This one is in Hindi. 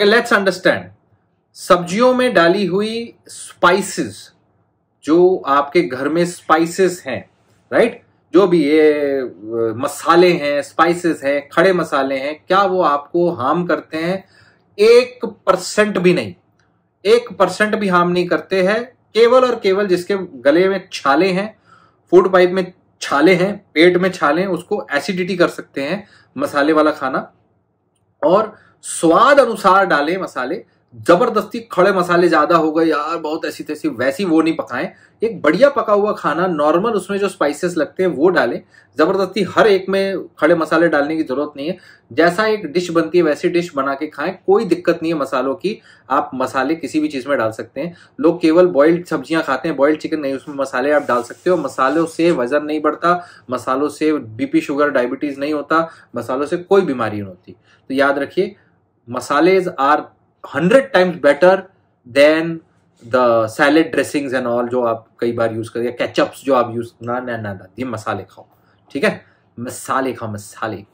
लेट्स अंडरस्टैंड सब्जियों में डाली हुई स्पाइसेस जो आपके घर में स्पाइसेस हैं राइट जो भी ये मसाले हैं स्पाइसेस हैं खड़े मसाले हैं क्या वो आपको हार्म करते हैं एक परसेंट भी नहीं एक परसेंट भी हार्म नहीं करते हैं केवल और केवल जिसके गले में छाले हैं फूड पाइप में छाले हैं पेट में छाले हैं उसको एसिडिटी कर सकते हैं मसाले वाला खाना और स्वाद अनुसार डालें मसाले जबरदस्ती खड़े मसाले ज्यादा हो गए यार बहुत ऐसी तैसी वैसी वो नहीं पकाएं एक बढ़िया पका हुआ खाना नॉर्मल उसमें जो स्पाइसेस लगते हैं वो डालें जबरदस्ती हर एक में खड़े मसाले डालने की जरूरत नहीं है जैसा एक डिश बनती है वैसी डिश बना के खाएं कोई दिक्कत नहीं है मसालों की आप मसाले किसी भी चीज में डाल सकते हैं लोग केवल बॉइल्ड सब्जियां खाते हैं बॉइल्ड चिकन नहीं उसमें मसाले आप डाल सकते हो मसालों से वजन नहीं बढ़ता मसालों से बीपी शुगर डायबिटीज नहीं होता मसालों से कोई बीमारी नहीं होती तो याद रखिए masalas are hundred times better than the salad dressings and all जो आप कई बार यूज करिए कैचअप्स जो आप यूज ना ना ना ये मसाले खाओ ठीक है मसाले खाओ मसाले